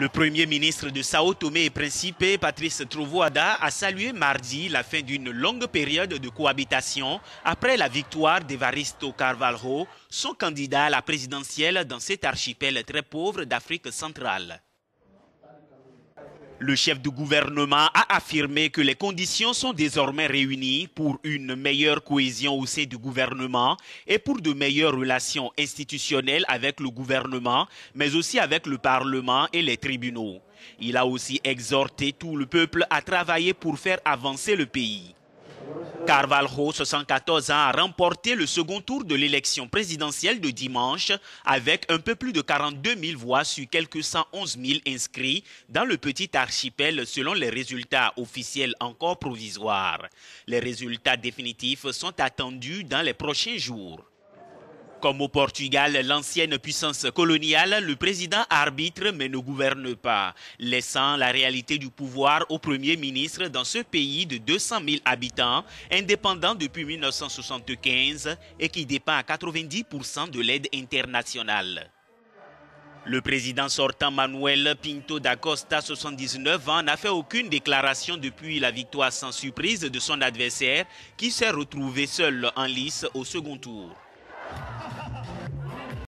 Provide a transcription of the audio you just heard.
Le premier ministre de Sao Tomé et Principe, Patrice Trovoada, a salué mardi la fin d'une longue période de cohabitation après la victoire d'Evaristo Carvalho, son candidat à la présidentielle dans cet archipel très pauvre d'Afrique centrale. Le chef du gouvernement a affirmé que les conditions sont désormais réunies pour une meilleure cohésion au sein du gouvernement et pour de meilleures relations institutionnelles avec le gouvernement, mais aussi avec le Parlement et les tribunaux. Il a aussi exhorté tout le peuple à travailler pour faire avancer le pays. Carvalho, 74 ans, a remporté le second tour de l'élection présidentielle de dimanche avec un peu plus de 42 000 voix sur quelques 111 000 inscrits dans le petit archipel selon les résultats officiels encore provisoires. Les résultats définitifs sont attendus dans les prochains jours. Comme au Portugal, l'ancienne puissance coloniale, le président arbitre mais ne gouverne pas, laissant la réalité du pouvoir au Premier ministre dans ce pays de 200 000 habitants, indépendant depuis 1975 et qui dépend à 90% de l'aide internationale. Le président sortant Manuel Pinto da Costa, 79 ans, n'a fait aucune déclaration depuis la victoire sans surprise de son adversaire qui s'est retrouvé seul en lice au second tour.